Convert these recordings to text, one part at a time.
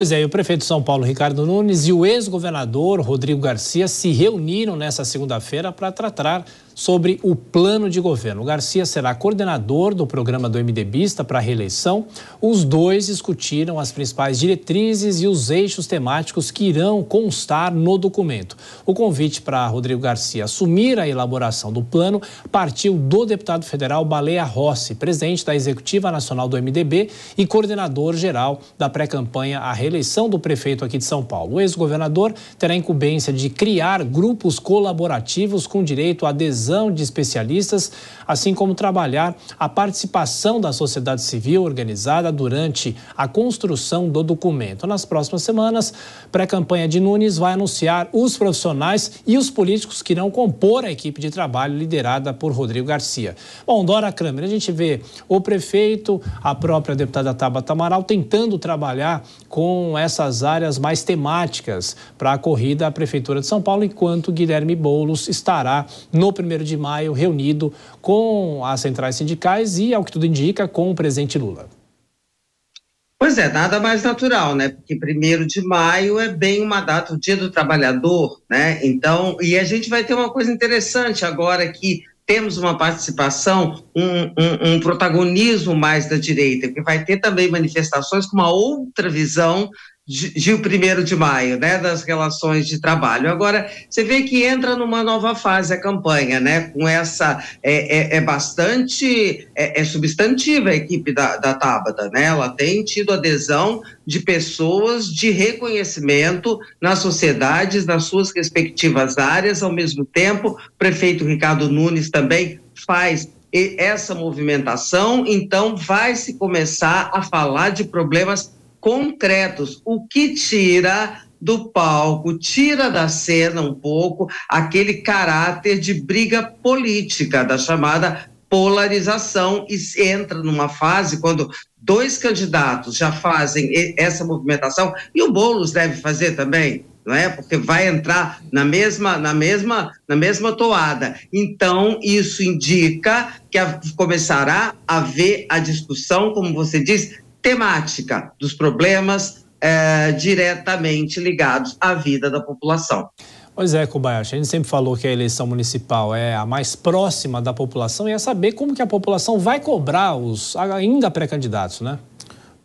Pois é, e o prefeito de São Paulo, Ricardo Nunes, e o ex-governador Rodrigo Garcia se reuniram nesta segunda-feira para tratar sobre o plano de governo. Garcia será coordenador do programa do MDBista para a reeleição. Os dois discutiram as principais diretrizes e os eixos temáticos que irão constar no documento. O convite para Rodrigo Garcia assumir a elaboração do plano partiu do deputado federal Baleia Rossi, presidente da Executiva Nacional do MDB e coordenador geral da pré-campanha à reeleição do prefeito aqui de São Paulo. O ex-governador terá incumbência de criar grupos colaborativos com direito a adesão adesão de especialistas, assim como trabalhar a participação da sociedade civil organizada durante a construção do documento. Nas próximas semanas, pré-campanha de Nunes vai anunciar os profissionais e os políticos que irão compor a equipe de trabalho liderada por Rodrigo Garcia. Bom, Dora Câmara, a gente vê o prefeito, a própria deputada Tabata Amaral tentando trabalhar com essas áreas mais temáticas para a corrida à Prefeitura de São Paulo, enquanto Guilherme Boulos estará no primeiro 1 de maio, reunido com as centrais sindicais e, ao que tudo indica, com o presidente Lula. Pois é, nada mais natural, né? Porque primeiro de maio é bem uma data, o dia do trabalhador, né? Então, e a gente vai ter uma coisa interessante agora que temos uma participação, um, um, um protagonismo mais da direita, que vai ter também manifestações com uma outra visão Gil primeiro de maio, né, das relações de trabalho. Agora, você vê que entra numa nova fase a campanha, né, com essa, é, é, é bastante, é, é, substantiva a equipe da, da Tábata, né, ela tem tido adesão de pessoas de reconhecimento nas sociedades, nas suas respectivas áreas, ao mesmo tempo, o prefeito Ricardo Nunes também faz essa movimentação, então vai se começar a falar de problemas concretos, o que tira do palco, tira da cena um pouco aquele caráter de briga política, da chamada polarização, e entra numa fase quando dois candidatos já fazem essa movimentação, e o Boulos deve fazer também, não é? Porque vai entrar na mesma, na mesma, na mesma toada. Então, isso indica que a, começará a haver a discussão, como você diz, temática dos problemas é, diretamente ligados à vida da população. Pois é, Kubayashi, a gente sempre falou que a eleição municipal é a mais próxima da população e é saber como que a população vai cobrar os ainda pré-candidatos, né?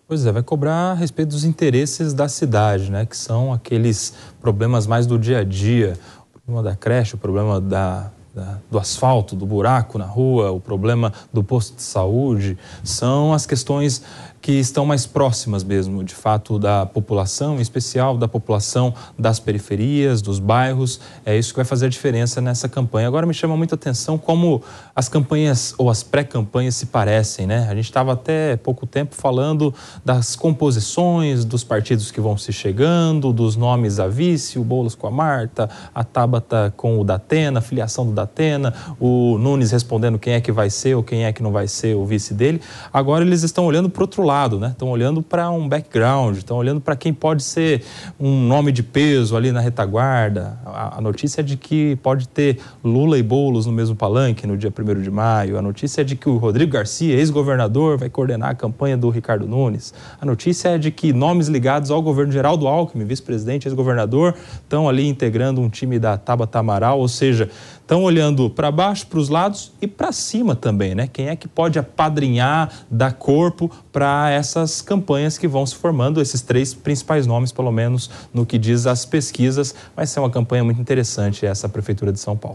Pois é, vai cobrar a respeito dos interesses da cidade, né? Que são aqueles problemas mais do dia a dia, o problema da creche, o problema da né, do asfalto, do buraco na rua, o problema do posto de saúde, são as questões que estão mais próximas mesmo, de fato, da população, em especial da população das periferias, dos bairros. É isso que vai fazer a diferença nessa campanha. Agora me chama muita atenção como as campanhas ou as pré-campanhas se parecem, né? A gente estava até pouco tempo falando das composições, dos partidos que vão se chegando, dos nomes a vice, o Boulos com a Marta, a Tabata com o Datena, a filiação do Datena, Atena, o Nunes respondendo quem é que vai ser ou quem é que não vai ser o vice dele. Agora eles estão olhando para outro lado, né? Estão olhando para um background, estão olhando para quem pode ser um nome de peso ali na retaguarda. A, a notícia é de que pode ter Lula e Boulos no mesmo palanque no dia 1 de maio. A notícia é de que o Rodrigo Garcia, ex-governador, vai coordenar a campanha do Ricardo Nunes. A notícia é de que nomes ligados ao governo Geraldo Alckmin, vice-presidente, ex-governador, estão ali integrando um time da Taba Tamaral, ou seja, estão olhando olhando para baixo, para os lados e para cima também, né? Quem é que pode apadrinhar, dar corpo para essas campanhas que vão se formando, esses três principais nomes, pelo menos no que diz as pesquisas. Vai ser uma campanha muito interessante essa Prefeitura de São Paulo.